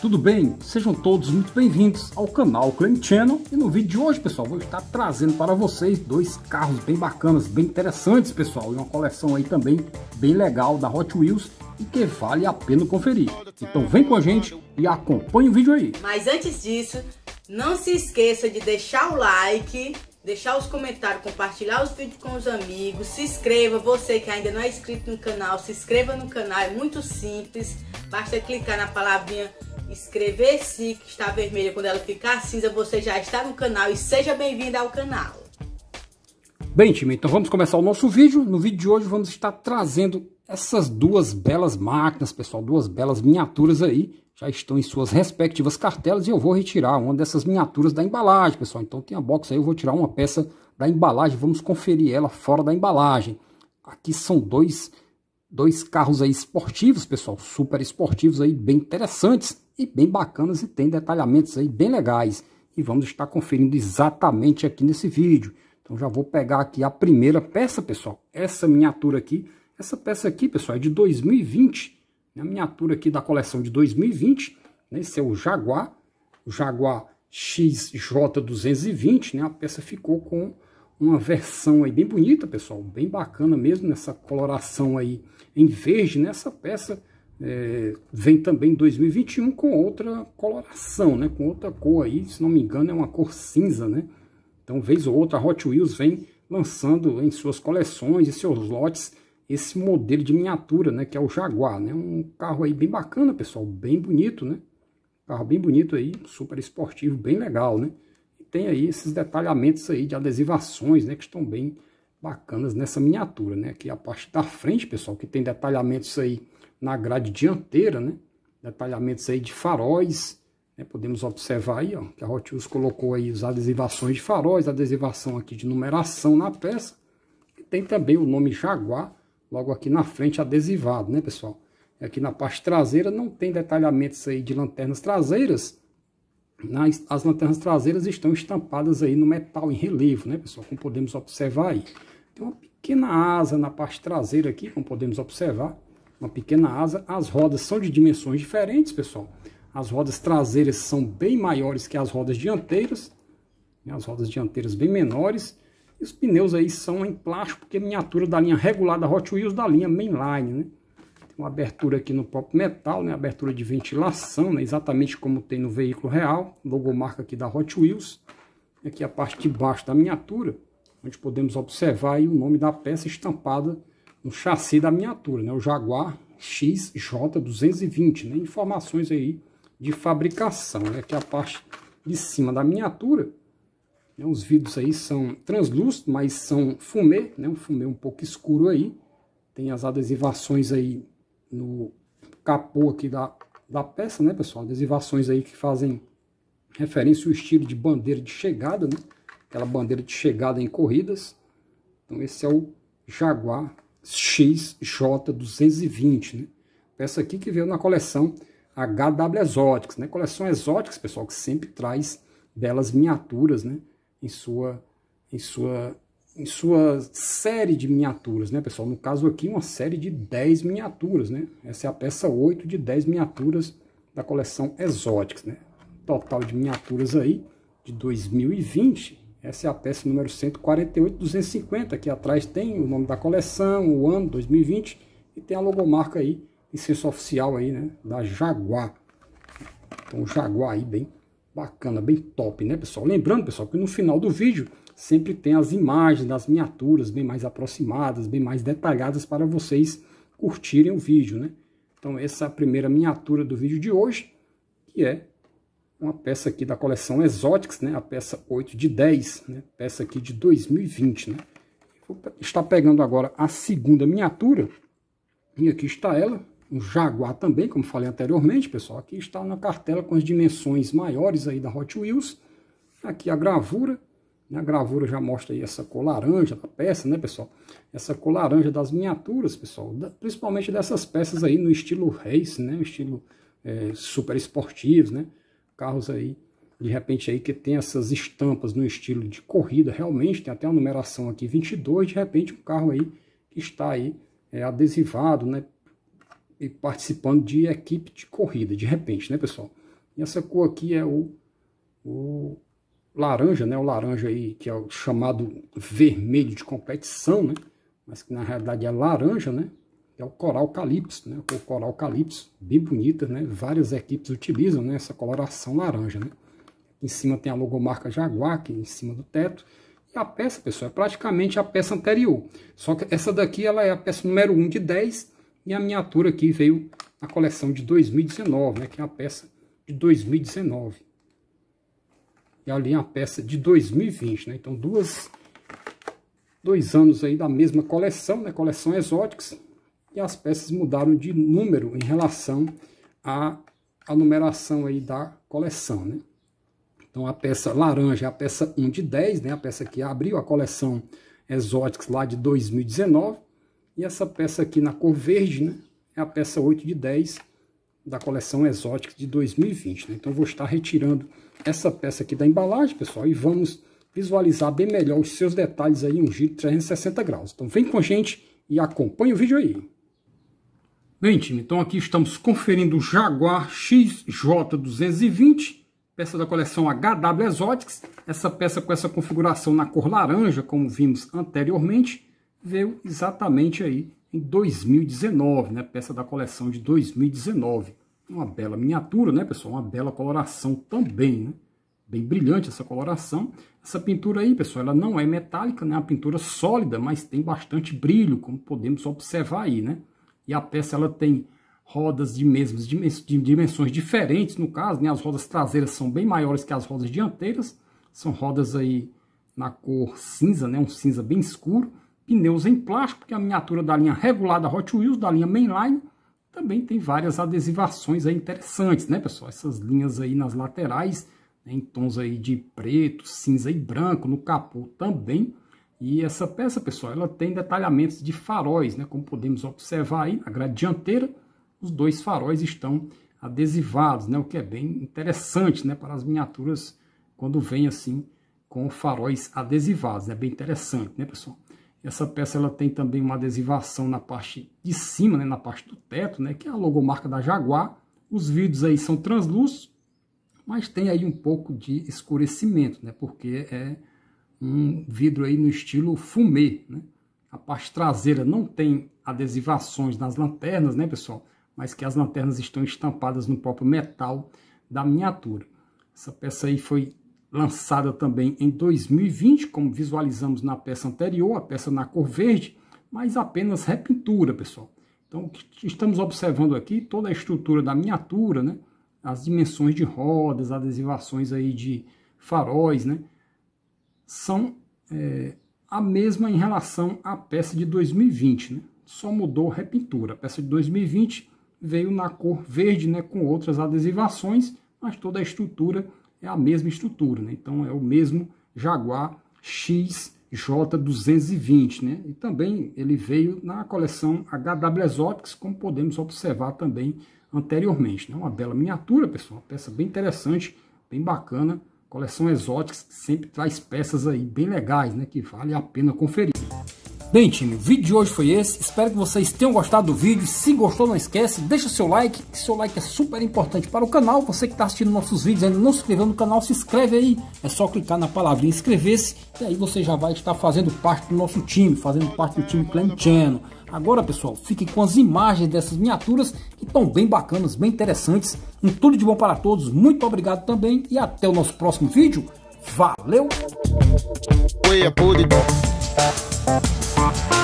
tudo bem? Sejam todos muito bem-vindos ao canal Claim Channel e no vídeo de hoje, pessoal, vou estar trazendo para vocês dois carros bem bacanas, bem interessantes, pessoal, e uma coleção aí também bem legal da Hot Wheels e que vale a pena conferir. Então vem com a gente e acompanhe o vídeo aí. Mas antes disso, não se esqueça de deixar o like, deixar os comentários, compartilhar os vídeos com os amigos, se inscreva, você que ainda não é inscrito no canal, se inscreva no canal, é muito simples, basta clicar na palavrinha escrever se que está vermelha quando ela ficar cinza, você já está no canal e seja bem-vindo ao canal. Bem, time, então vamos começar o nosso vídeo. No vídeo de hoje vamos estar trazendo essas duas belas máquinas, pessoal, duas belas miniaturas aí. Já estão em suas respectivas cartelas e eu vou retirar uma dessas miniaturas da embalagem, pessoal. Então tem a box aí, eu vou tirar uma peça da embalagem, vamos conferir ela fora da embalagem. Aqui são dois Dois carros aí esportivos, pessoal, super esportivos aí, bem interessantes e bem bacanas e tem detalhamentos aí bem legais. E vamos estar conferindo exatamente aqui nesse vídeo. Então já vou pegar aqui a primeira peça, pessoal, essa miniatura aqui. Essa peça aqui, pessoal, é de 2020, a miniatura aqui da coleção de 2020. Né? Esse é o Jaguar, o Jaguar XJ220, né? A peça ficou com uma versão aí bem bonita, pessoal, bem bacana mesmo, nessa coloração aí em verde, nessa peça é, vem também em 2021 com outra coloração, né, com outra cor aí, se não me engano é uma cor cinza, né, então vez ou outra a Hot Wheels vem lançando em suas coleções e seus lotes esse modelo de miniatura, né, que é o Jaguar, né, um carro aí bem bacana, pessoal, bem bonito, né, carro bem bonito aí, super esportivo, bem legal, né, tem aí esses detalhamentos aí de adesivações, né? Que estão bem bacanas nessa miniatura, né? Aqui a parte da frente, pessoal, que tem detalhamentos aí na grade dianteira, né? Detalhamentos aí de faróis, né? Podemos observar aí, ó, que a Hot Wheels colocou aí as adesivações de faróis, adesivação aqui de numeração na peça. E tem também o nome Jaguar logo aqui na frente adesivado, né, pessoal? Aqui na parte traseira não tem detalhamentos aí de lanternas traseiras, nas, as lanternas traseiras estão estampadas aí no metal, em relevo, né, pessoal? Como podemos observar aí. Tem uma pequena asa na parte traseira aqui, como podemos observar. Uma pequena asa. As rodas são de dimensões diferentes, pessoal. As rodas traseiras são bem maiores que as rodas dianteiras. Né, as rodas dianteiras bem menores. E os pneus aí são em plástico, porque é miniatura da linha regular da Hot Wheels, da linha Mainline, né? uma abertura aqui no próprio metal, né? abertura de ventilação, né? exatamente como tem no veículo real, logomarca aqui da Hot Wheels, aqui a parte de baixo da miniatura, onde podemos observar o nome da peça estampada no chassi da miniatura, né? o Jaguar XJ220, né? informações aí de fabricação, né? aqui a parte de cima da miniatura, né? os vidros aí são translúcidos, mas são fumê, né? um fumê um pouco escuro aí, tem as adesivações aí no capô aqui da, da peça, né, pessoal? Adesivações aí que fazem referência ao estilo de bandeira de chegada, né? Aquela bandeira de chegada em corridas. Então esse é o Jaguar XJ220, né? Peça aqui que veio na coleção HW Exotics, né? Coleção Exotics, pessoal, que sempre traz belas miniaturas, né? Em sua, em sua em sua série de miniaturas, né, pessoal? No caso aqui, uma série de 10 miniaturas, né? Essa é a peça 8 de 10 miniaturas da coleção Exotics, né? Total de miniaturas aí de 2020. Essa é a peça número 148-250. Aqui atrás tem o nome da coleção, o ano 2020 e tem a logomarca aí, licença oficial aí, né? Da Jaguar. Então, Jaguar aí bem bacana, bem top, né, pessoal? Lembrando, pessoal, que no final do vídeo sempre tem as imagens das miniaturas bem mais aproximadas, bem mais detalhadas para vocês curtirem o vídeo, né? Então essa é a primeira miniatura do vídeo de hoje, que é uma peça aqui da coleção Exotics, né? A peça 8 de 10, né? Peça aqui de 2020, né? Vou estar pegando agora a segunda miniatura, e aqui está ela, um Jaguar também, como falei anteriormente, pessoal. Aqui está na cartela com as dimensões maiores aí da Hot Wheels. Aqui a gravura, a gravura já mostra aí essa cor laranja da peça, né, pessoal? Essa cor laranja das miniaturas, pessoal. Da, principalmente dessas peças aí no estilo race, né? Estilo é, super esportivos, né? Carros aí, de repente aí que tem essas estampas no estilo de corrida, realmente. Tem até a numeração aqui, 22. De repente um carro aí que está aí é, adesivado, né? E participando de equipe de corrida, de repente, né, pessoal? E essa cor aqui é o... o laranja, né? O laranja aí, que é o chamado vermelho de competição, né? Mas que na realidade é laranja, né? É o coral calypso, né? O coral calypso, bem bonita, né? Várias equipes utilizam né? essa coloração laranja, né? Em cima tem a logomarca Jaguar, aqui em cima do teto. E a peça, pessoal, é praticamente a peça anterior. Só que essa daqui, ela é a peça número 1 de 10. E a miniatura aqui veio na coleção de 2019, né? Que é a peça de 2019. E é ali é uma peça de 2020, né? Então, duas, dois anos aí da mesma coleção, né? Coleção Exóticos. E as peças mudaram de número em relação à, à numeração aí da coleção, né? Então, a peça laranja é a peça 1 de 10, né? A peça que abriu a coleção Exóticos lá de 2019. E essa peça aqui na cor verde, né? É a peça 8 de 10, da coleção Exótica de 2020. Né? Então vou estar retirando essa peça aqui da embalagem, pessoal, e vamos visualizar bem melhor os seus detalhes aí em um giro de 360 graus. Então vem com a gente e acompanha o vídeo aí. Bem, time, então aqui estamos conferindo o Jaguar XJ220, peça da coleção HW Exotics. Essa peça com essa configuração na cor laranja, como vimos anteriormente, veio exatamente aí em 2019, né? Peça da coleção de 2019. Uma bela miniatura, né, pessoal? Uma bela coloração também, né? Bem brilhante essa coloração. Essa pintura aí, pessoal, ela não é metálica, né? É uma pintura sólida, mas tem bastante brilho, como podemos observar aí, né? E a peça, ela tem rodas de mesmas dimensões diferentes, no caso, né? As rodas traseiras são bem maiores que as rodas dianteiras. São rodas aí na cor cinza, né? Um cinza bem escuro pneus em plástico, que é a miniatura da linha regulada Hot Wheels, da linha Mainline, também tem várias adesivações aí interessantes, né, pessoal? Essas linhas aí nas laterais, né, em tons aí de preto, cinza e branco, no capô também. E essa peça, pessoal, ela tem detalhamentos de faróis, né, como podemos observar aí na grade dianteira, os dois faróis estão adesivados, né, o que é bem interessante, né, para as miniaturas quando vem assim com faróis adesivados, é né, bem interessante, né, pessoal? Essa peça ela tem também uma adesivação na parte de cima, né, na parte do teto, né, que é a logomarca da Jaguar. Os vidros aí são translúcidos, mas tem aí um pouco de escurecimento, né, porque é um vidro aí no estilo fumê. Né? A parte traseira não tem adesivações nas lanternas, né, pessoal? Mas que as lanternas estão estampadas no próprio metal da miniatura. Essa peça aí foi lançada também em 2020, como visualizamos na peça anterior, a peça na cor verde, mas apenas repintura, pessoal. Então, estamos observando aqui toda a estrutura da miniatura, né? as dimensões de rodas, adesivações aí de faróis, né? são é, a mesma em relação à peça de 2020. Né? Só mudou repintura. A peça de 2020 veio na cor verde né? com outras adesivações, mas toda a estrutura é a mesma estrutura, né? Então é o mesmo Jaguar XJ220, né? E também ele veio na coleção HW Exotics, como podemos observar também anteriormente, né? Uma bela miniatura, pessoal, uma peça bem interessante, bem bacana. coleção Exotics sempre traz peças aí bem legais, né? Que vale a pena conferir. Bem time, o vídeo de hoje foi esse, espero que vocês tenham gostado do vídeo, se gostou não esquece, deixa seu like, que seu like é super importante para o canal, você que está assistindo nossos vídeos ainda não se inscreveu no canal, se inscreve aí, é só clicar na palavrinha inscrever-se, e aí você já vai estar fazendo parte do nosso time, fazendo parte do time Clan Channel. Agora pessoal, fiquem com as imagens dessas miniaturas, que estão bem bacanas, bem interessantes, um tudo de bom para todos, muito obrigado também, e até o nosso próximo vídeo, valeu! É Bye.